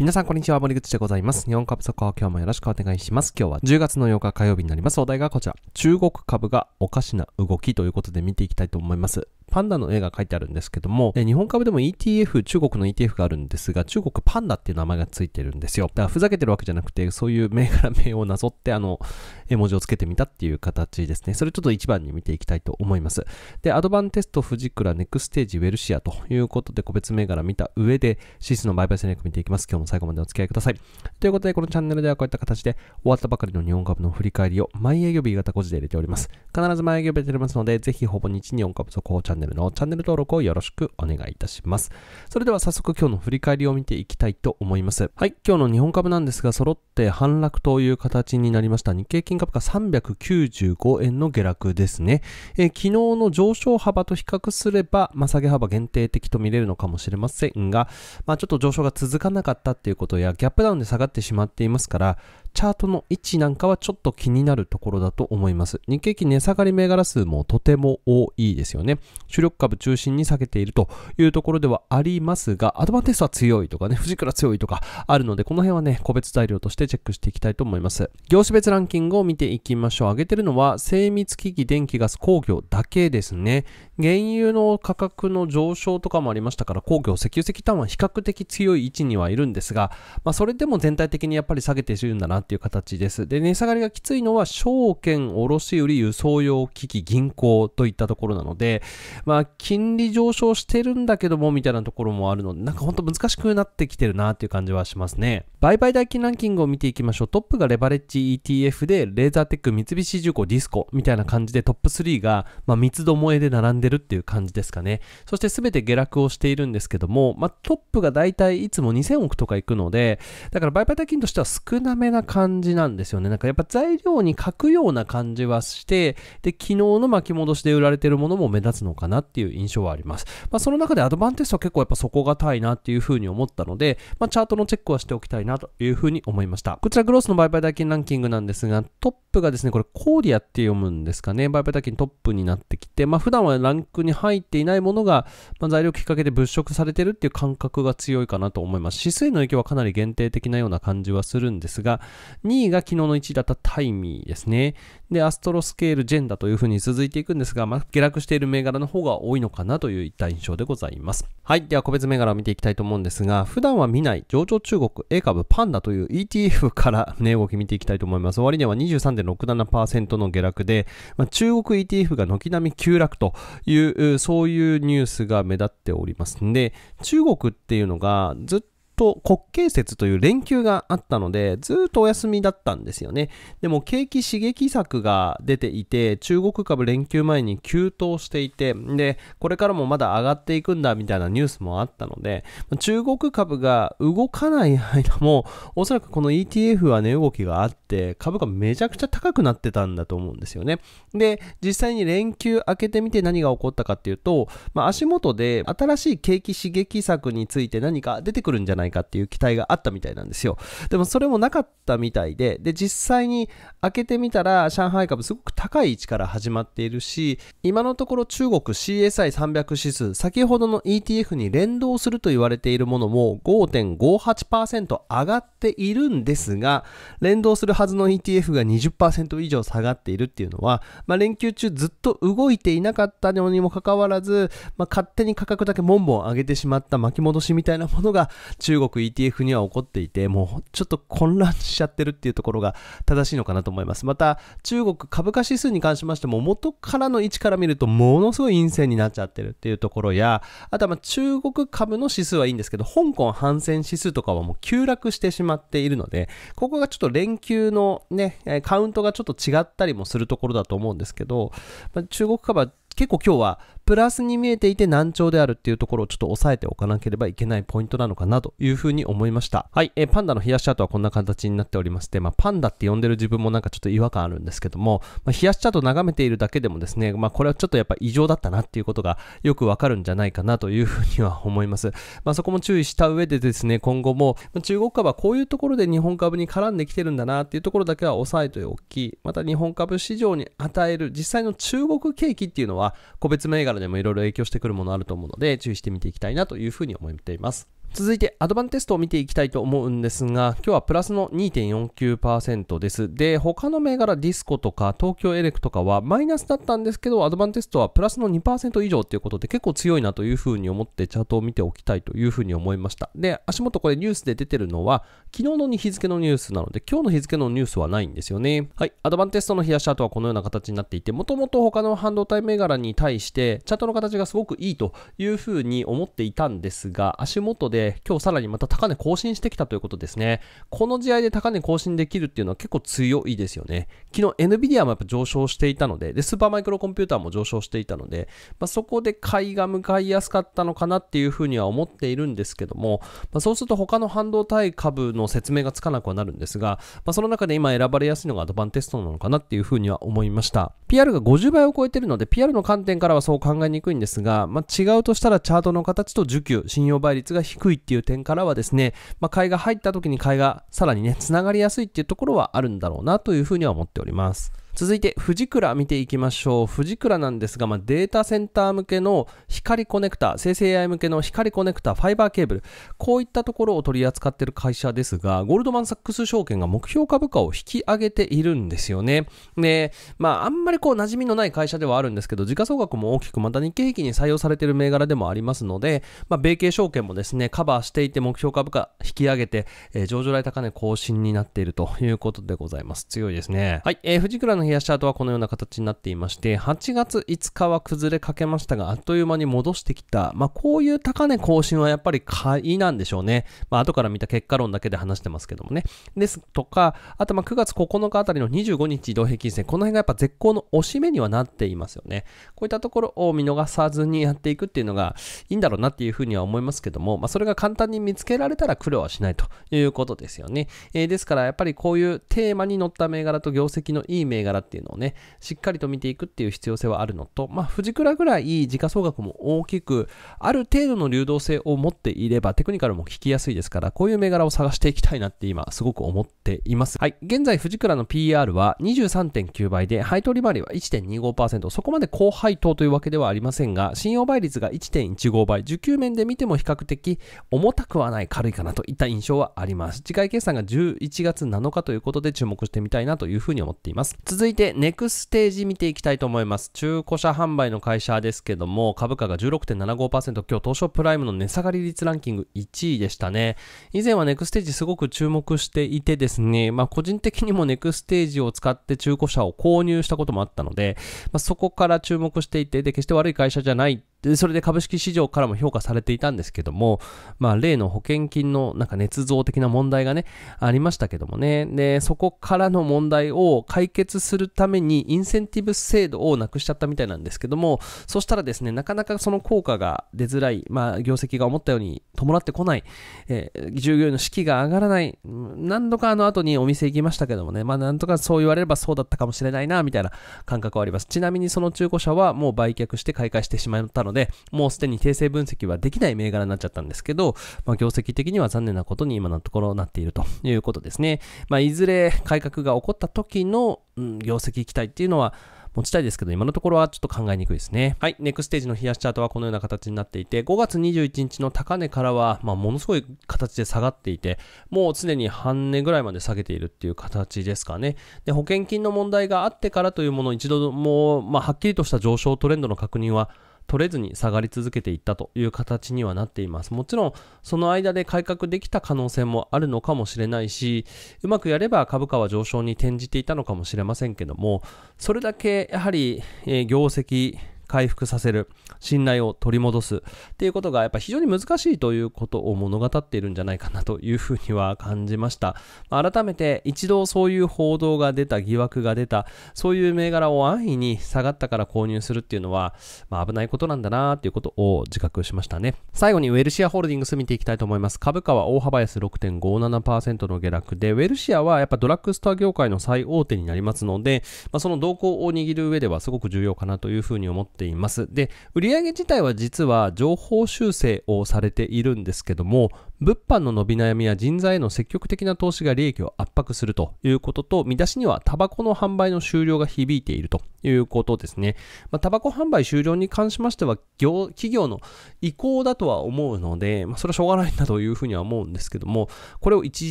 皆さん、こんにちは。森口でございます。日本株速報、今日もよろしくお願いします。今日は10月の8日火曜日になります。お題がこちら。中国株がおかしな動きということで見ていきたいと思います。パンダの絵が書いてあるんですけども、日本株でも ETF、中国の ETF があるんですが、中国パンダっていう名前がついてるんですよ。だからふざけてるわけじゃなくて、そういう銘柄名をなぞって、あの、絵文字をつけてみたっていう形ですね。それちょっと1番に見ていきたいと思います。で、アドバンテスト、フジクラ、ネクステージ、ウェルシアということで、個別銘柄見た上で、シスの売買戦略見ていきます。今日も最後までお付き合いください。ということで、このチャンネルではこういった形で、終わったばかりの日本株の振り返りを毎営業日型5時で入れております。必ず毎営業日で入れますので、ぜひほぼ日日本株速報チャンネルネルのチャンネル登録をよろしくお願いいたします。それでは早速今日の振り返りを見ていきたいと思います。はい、今日の日本株なんですが、揃って反落という形になりました。日経金株価395円の下落ですね。え昨日の上昇幅と比較すれば、まあ、下げ幅限定的と見れるのかもしれませんが、まあ、ちょっと上昇が続かなかったっていうことや、ギャップダウンで下がってしまっていますから、チャートの位置なんかはちょっと気になるところだと思います。日経期値下がり銘柄数もとても多いですよね。主力株中心に下げているというところではありますが、アドバンテストは強いとかね、藤倉強いとかあるので、この辺はね、個別材料としてチェックしていきたいと思います。業種別ランキングを見ていきましょう。上げてるのは精密機器、電気、ガス、工業だけですね。原油の価格の上昇とかもありましたから、工業、石油石炭は比較的強い位置にはいるんですが、まあそれでも全体的にやっぱり下げているんだなっていう形です。で、値下がりがきついのは、証券、卸売、輸送用機器、銀行といったところなので、まあ、金利上昇してるんだけども、みたいなところもあるので、なんかほんと難しくなってきてるなっていう感じはしますね。売買代金ランキングを見ていきましょう。トップがレバレッジ ETF で、レーザーテック、三菱重工、ディスコみたいな感じで、トップ3が、まあ、三つどもえで並んでるっていう感じですかね。そして全て下落をしているんですけども、まあ、トップが大体いつも2000億とかいくので、だから売買代金としては少なめな感じなんですよね。なんかやっぱ材料に書くような感じはして、で、昨日の巻き戻しで売られてるものも目立つのかなっていう印象はあります。まあ、その中でアドバンテストは結構やっぱ底堅いなっていうふうに思ったので、まあ、チャートのチェックはしておきたいなというふうに思いました。こちらグロスの売買代金ランキングなんですが、トップがですね、これコーディアって読むんですかね、売買代金トップになってきて、まあ、普段はランクに入っていないものが、まあ、材料きっかけで物色されてるっていう感覚が強いかなと思います。指数の影響はかなり限定的なような感じはするんですが、2位が昨日の1位だったタイミーですね。で、アストロスケール、ジェンダというふうに続いていくんですが、まあ、下落している銘柄の方が多いのかなといいった印象でございます。はい。では、個別銘柄を見ていきたいと思うんですが、普段は見ない上場中国 A 株パンダという ETF から値、ね、動き見ていきたいと思います。終値は23.67%の下落で、まあ、中国 ETF が軒並み急落という、そういうニュースが目立っておりますんで、中国っていうのがずっとと国慶節という連休があったので、ずっとお休みだったんですよね。でも景気刺激策が出ていて、中国株連休前に急騰していて、で、これからもまだ上がっていくんだみたいなニュースもあったので、中国株が動かない間も、おそらくこの ETF は値、ね、動きがあって、株価めちゃくちゃ高くなってたんだと思うんですよね。で、実際に連休明けてみて何が起こったかっていうと、まあ、足元で新しい景気刺激策について何か出てくるんじゃないかないかっていう期待があったみたいなんですよ。でもそれもなかったみたいで、で、実際に開けてみたら、上海株すごく高い位置から始まっているし、今のところ中国 CSI300 指数、先ほどの ETF に連動すると言われているものも5.58%上がっているんですが、連動するはずの ETF が20%以上下がっているっていうのは、まあ、連休中ずっと動いていなかったのにもかかわらず、まあ、勝手に価格だけボンボン上げてしまった巻き戻しみたいなものが中中国 ETF には起こっていて、もうちょっと混乱しちゃってるっていうところが正しいのかなと思います。また、中国株価指数に関しましても、元からの位置から見ると、ものすごい陰線になっちゃってるっていうところや、あとはま中国株の指数はいいんですけど、香港反戦指数とかはもう急落してしまっているので、ここがちょっと連休のね、カウントがちょっと違ったりもするところだと思うんですけど、まあ、中国株は結構今日はプラスに見えていて難聴であるっていうところをちょっと押さえておかなければいけないポイントなのかなというふうに思いました。はい、えー、パンダの冷やしチャートはこんな形になっておりまして、まあ、パンダって呼んでる自分もなんかちょっと違和感あるんですけども、まあ、冷やしチャート眺めているだけでもですね、まあ、これはちょっとやっぱ異常だったなっていうことがよくわかるんじゃないかなというふうには思います。まあ、そこも注意した上でですね、今後も、まあ、中国株はこういうところで日本株に絡んできてるんだなっていうところだけは押さえておき、また日本株市場に与える実際の中国景気っていうのは個別銘柄でもいろいろ影響してくるものあると思うので、注意して見ていきたいなというふうに思っています。続いてアドバンテストを見ていきたいと思うんですが、今日はプラスの2.49%です。で、他の銘柄ディスコとか東京エレクとかはマイナスだったんですけど、アドバンテストはプラスの2%以上ということで結構強いなというふうに思ってチャートを見ておきたいというふうに思いました。で、足元これニュースで出てるのは昨日の日付のニュースなので、今日の日付のニュースはないんですよね。はい、アドバンテストの冷やしチャートはこのような形になっていて、もともと他の半導体銘柄に対してチャートの形がすごくいいというふうに思っていたんですが、足元でで、今日さらにまた高値更新してきたということですね。この試合で高値更新できるっていうのは結構強いですよね。昨日 NVIDIA もやっぱ上昇していたので、で、スーパーマイクロコンピューターも上昇していたので、まあ、そこで買いが向かいやすかったのかなっていうふうには思っているんですけども、まあ、そうすると他の半導体株の説明がつかなくはなるんですが、まあ、その中で今選ばれやすいのがアドバンテストなのかなっていうふうには思いました。PR が50倍を超えてるので、PR の観点からはそう考えにくいんですが、まあ、違うとしたらチャートの形と需給、信用倍率が低いくいっていう点からはですね、まあ、買いが入った時に買いがさらにね、つながりやすいっていうところはあるんだろうなというふうには思っております。続いて、富士倉見ていきましょう。富士倉なんですが、まあ、データセンター向けの光コネクタ、生成 AI 向けの光コネクタ、ファイバーケーブル、こういったところを取り扱っている会社ですが、ゴールドマンサックス証券が目標株価を引き上げているんですよね。で、まあ、あんまりこう、馴染みのない会社ではあるんですけど、時価総額も大きく、また日経平均に採用されている銘柄でもありますので、まあ、米系証券もですね、カバーしていて目標株価引き上げて、えー、上場来高値更新になっているということでございます。強いですね。はい、えー、富士倉のアシャたトはこのような形になっていまして、8月5日は崩れかけましたが、あっという間に戻してきた。まあ、こういう高値更新はやっぱり買いなんでしょうね。まあ、後から見た結果論だけで話してますけどもね。ですとか、あとま9月9日あたりの25日移動平均線、この辺がやっぱ絶好の押し目にはなっていますよね。こういったところを見逃さずにやっていくっていうのがいいんだろうなっていうふうには思いますけども、まあ、それが簡単に見つけられたら苦労はしないということですよね。えー、ですからやっぱりこういうテーマに乗った銘柄と業績のいい銘柄柄っていうのをね、しっかりと見ていくっていう必要性はあるのと、まあ、藤倉ぐらい時価総額も大きく、ある程度の流動性を持っていれば、テクニカルも聞きやすいですから、こういう銘柄を探していきたいなって今、すごく思っています。はい。現在、藤倉の PR は23.9倍で、配当利回りは1.25%、そこまで高配当というわけではありませんが、信用倍率が1.15倍、受給面で見ても比較的重たくはない、軽いかなといった印象はあります。次回決算が11月7日ということで注目してみたいなというふうに思っています。続続いて、ネクステージ見ていきたいと思います。中古車販売の会社ですけども、株価が16.75%、今日東証プライムの値下がり率ランキング1位でしたね。以前はネクステージすごく注目していてですね、まあ個人的にもネクステージを使って中古車を購入したこともあったので、まあ、そこから注目していて、で、決して悪い会社じゃないでそれで株式市場からも評価されていたんですけども、まあ、例の保険金のなんか捏造的な問題がね、ありましたけどもね、で、そこからの問題を解決するためにインセンティブ制度をなくしちゃったみたいなんですけども、そしたらですね、なかなかその効果が出づらい、まあ、業績が思ったように伴ってこない、えー、従業員の士気が上がらない、何度かあの後にお店行きましたけどもね、まあ、なんとかそう言われればそうだったかもしれないな、みたいな感覚はあります。ちなみにその中古車はもう売却して買い替えしてしまったのので、もうすでに訂正分析はできない銘柄になっちゃったんですけど、まあ、業績的には残念なことに今のところなっているということですね。まあ、いずれ改革が起こった時の、うん、業績期待っていうのは、持ちたいですけど、今のところはちょっと考えにくいですね。はい、ネクステージの冷やしチャートはこのような形になっていて、5月21日の高値からは、まあ、ものすごい形で下がっていて、もうすでに半値ぐらいまで下げているっていう形ですかね。で、保険金の問題があってからというもの、一度もう、まあ、はっきりとした上昇トレンドの確認は、取れずに下がり続けていったという形にはなっています。もちろん、その間で改革できた可能性もあるのかもしれないし、うまくやれば株価は上昇に転じていたのかもしれませんけども、それだけやはり、えー、業績、回復させる信頼を取り戻すっていうことがやっぱ非常に難しいということを物語っているんじゃないかなというふうには感じました改めて一度そういう報道が出た疑惑が出たそういう銘柄を安易に下がったから購入するっていうのは、まあ、危ないことなんだなっていうことを自覚しましたね最後にウェルシアホールディングス見ていきたいと思います株価は大幅安6.57%の下落でウェルシアはやっぱドラッグストア業界の最大手になりますので、まあ、その動向を握る上ではすごく重要かなというふうに思ってています。で、売上自体は実は情報修正をされているんですけども、物販の伸び悩みや人材への積極的な投資が利益を圧迫するということと、見出しにはタバコの販売の終了が響いているということですね。まあ、タバコ販売終了に関しましては、業企業の意向だとは思うので、まあ、それはしょうがないんだというふうには思うんですけども、これを一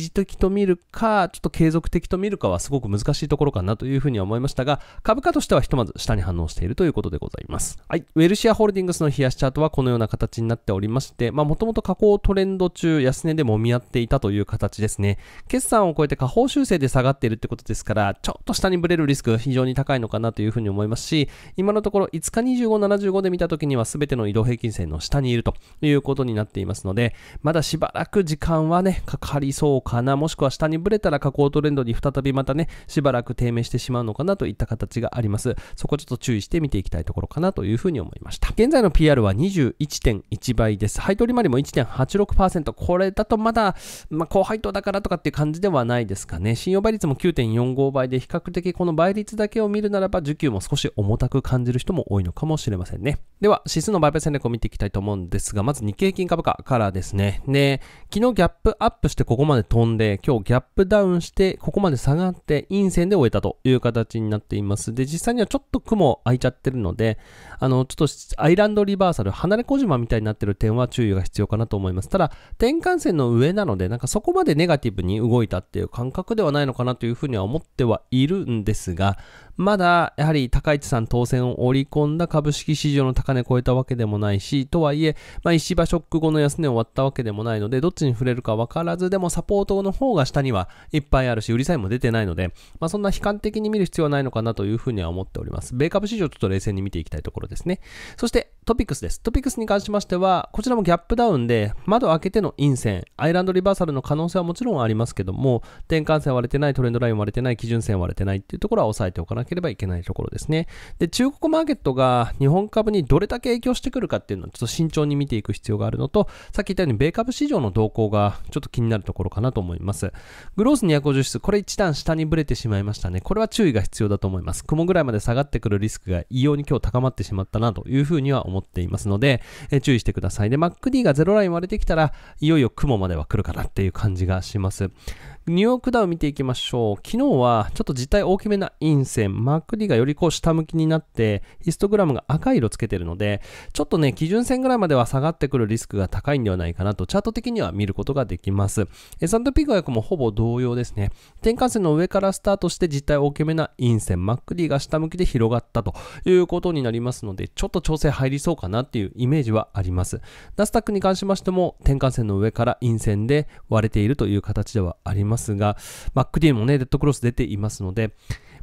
時的と見るか、ちょっと継続的と見るかはすごく難しいところかなというふうには思いましたが、株価としてはひとまず下に反応しているということでございます。はい。ウェルシアホールディングスの冷やしチャートはこのような形になっておりまして、まあ、もともと下降トレンド中、安値でもみ合っていたという形ですね。決算を超えて下方修正で下がっているってことですから、ちょっと下にブレるリスク非常に高いのかなというふうに思いますし、今のところ5日25、75で見た時には全ての移動平均線の下にいるということになっていますので、まだしばらく時間はね、かかりそうかな、もしくは下にぶれたら下降トレンドに再びまたね、しばらく低迷してしまうのかなといった形があります。そこちょっと注意して見ていきたいところかなというふうに思いました。現在の PR は21.1倍です。配当利回りも1.86%。これだとまだ、まあ、高配当だからとかっていう感じではないですかね。信用倍率も9.45倍で、比較的この倍率だけを見るならば、受給も少し重たく感じる人も多いのかもしれませんね。では、指数の売買戦略を見ていきたいと思うんですが、まず日経金株価からですね。で、昨日ギャップアップしてここまで飛んで、今日ギャップダウンして、ここまで下がって、陰線で終えたという形になっています。で、実際にはちょっと雲空いちゃってるので、あの、ちょっとアイランドリバーサル、離れ小島みたいになってる点は注意が必要かなと思います。ただ、幹線の上なので、なんかそこまでネガティブに動いたっていう感覚ではないのかなというふうには思ってはいるんですが、まだやはり高市さん当選を織り込んだ株式市場の高値を超えたわけでもないし、とはいえ、まあ、石破ショック後の安値を割ったわけでもないので、どっちに触れるかわからず、でもサポートの方が下にはいっぱいあるし、売りさえも出てないので、まあ、そんな悲観的に見る必要はないのかなというふうには思っております。米株市場ちょっと冷静に見ていきたいところですね。そしてトピックスです。トピックスに関しましては、こちらもギャップダウンで、窓開けてのイン陰線、アイランドリバーサルの可能性はもちろんありますけども、転換線割れてない、トレンドライン割れてない、基準線割れてないっていうところは押さえておかなければいけないところですね。で、中国マーケットが日本株にどれだけ影響してくるかっていうのをちょっと慎重に見ていく必要があるのと、さっき言ったように米株市場の動向がちょっと気になるところかなと思います。グロース250室、これ一段下にブレてしまいましたね。これは注意が必要だと思います。雲ぐらいまで下がってくるリスクが異様に今日高まってしまったなというふうには思っていますので、え注意してください。で、MacD が0ライン割れてきたら、異よいよ雲までは来るかなっていう感じがします。ニューヨークダウ見ていきましょう。昨日はちょっと実体大きめな陰線、マーク D がよりこう下向きになって、ヒストグラムが赤色つけてるので、ちょっとね、基準線ぐらいまでは下がってくるリスクが高いんではないかなと、チャート的には見ることができます。サ S&P 500もほぼ同様ですね。転換線の上からスタートして実体大きめな陰線、マーク D が下向きで広がったということになりますので、ちょっと調整入りそうかなっていうイメージはあります。ナスタックに関しましても、転換線の上から陰線で割れているという形ではありますが、マッー D もね、デッドクロス出ていますので、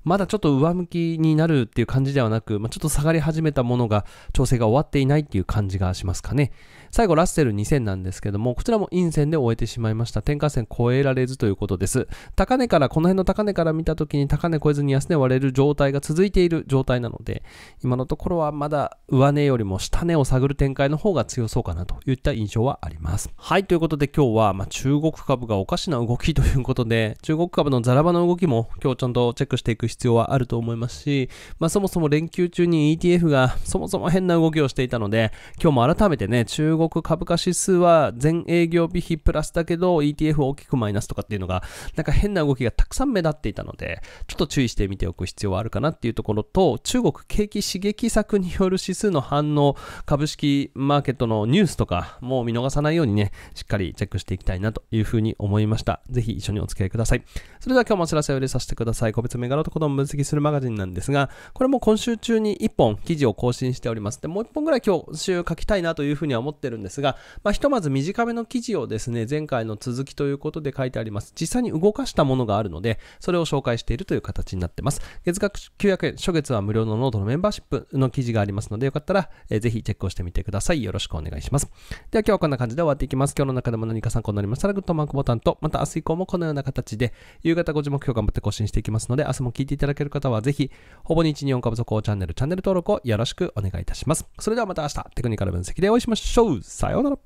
まだちょっと上向きになるっていう感じではなく、まあ、ちょっと下がり始めたものが調整が終わっていないっていう感じがしますかね。最後、ラッセル2000なんですけども、こちらも陰線で終えてしまいました。転換線超えられずということです。高値から、この辺の高値から見た時に高値超えずに安値割れる状態が続いている状態なので、今のところはまだ上値よりも下値を探る展開の方が強そうかなといった印象はあります。はい、ということで今日は、まあ、中国株がおかしな動きということで、中国株のザラバの動きも今日ちゃんとチェックしていく必要必要はあると思いますし、まあ、そもそも連休中に ETF がそもそも変な動きをしていたので、今日も改めてね、中国株価指数は全営業日比プラスだけど ETF 大きくマイナスとかっていうのが、なんか変な動きがたくさん目立っていたので、ちょっと注意してみておく必要はあるかなっていうところと、中国景気刺激策による指数の反応、株式マーケットのニュースとか、もう見逃さないようにね、しっかりチェックしていきたいなというふうに思いました。ぜひ一緒にお付き合いください。それでは今日もお知らせを入れさせてください。個別銘柄とどん分析するマガジンなんですが、これも今週中に1本記事を更新しております。で、もう1本ぐらい今日週書きたいなというふうには思ってるんですが、まあ、ひとまず短めの記事をですね、前回の続きということで書いてあります。実際に動かしたものがあるので、それを紹介しているという形になってます。月額900円、初月は無料のノートのメンバーシップの記事がありますので、よかったら、えー、ぜひチェックをしてみてください。よろしくお願いします。では今日はこんな感じで終わっていきます。今日の中でも何か参考になりましたら、グッドマークボタンと、また明日以降もこのような形で、夕方5時目標頑張って更新していきますので、明日も聞いていていただける方はぜひ、ほぼ日日本株速報チャンネル、チャンネル登録をよろしくお願いいたします。それではまた明日、テクニカル分析でお会いしましょう。さようなら。